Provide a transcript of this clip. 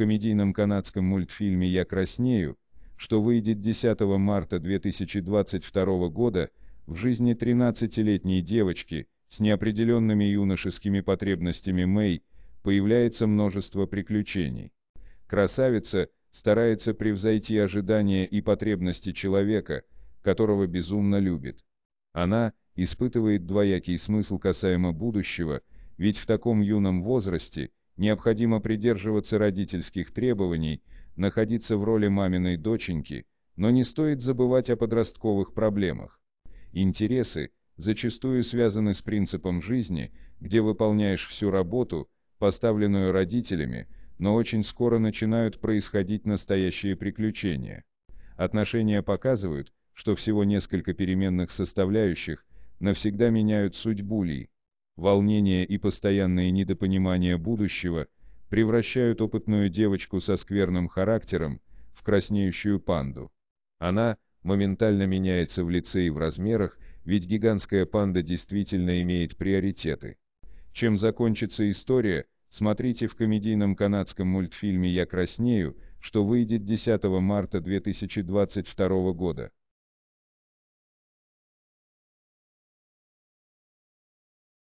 комедийном канадском мультфильме «Я краснею», что выйдет 10 марта 2022 года, в жизни 13-летней девочки с неопределенными юношескими потребностями Мэй появляется множество приключений. Красавица старается превзойти ожидания и потребности человека, которого безумно любит. Она испытывает двоякий смысл касаемо будущего, ведь в таком юном возрасте – Необходимо придерживаться родительских требований, находиться в роли маминой доченьки, но не стоит забывать о подростковых проблемах. Интересы зачастую связаны с принципом жизни, где выполняешь всю работу, поставленную родителями, но очень скоро начинают происходить настоящие приключения. Отношения показывают, что всего несколько переменных составляющих навсегда меняют судьбу Ли, волнение и постоянное недопонимание будущего превращают опытную девочку со скверным характером в краснеющую панду. Она моментально меняется в лице и в размерах, ведь гигантская панда действительно имеет приоритеты. Чем закончится история, смотрите в комедийном канадском мультфильме «Я краснею», что выйдет 10 марта 2022 года.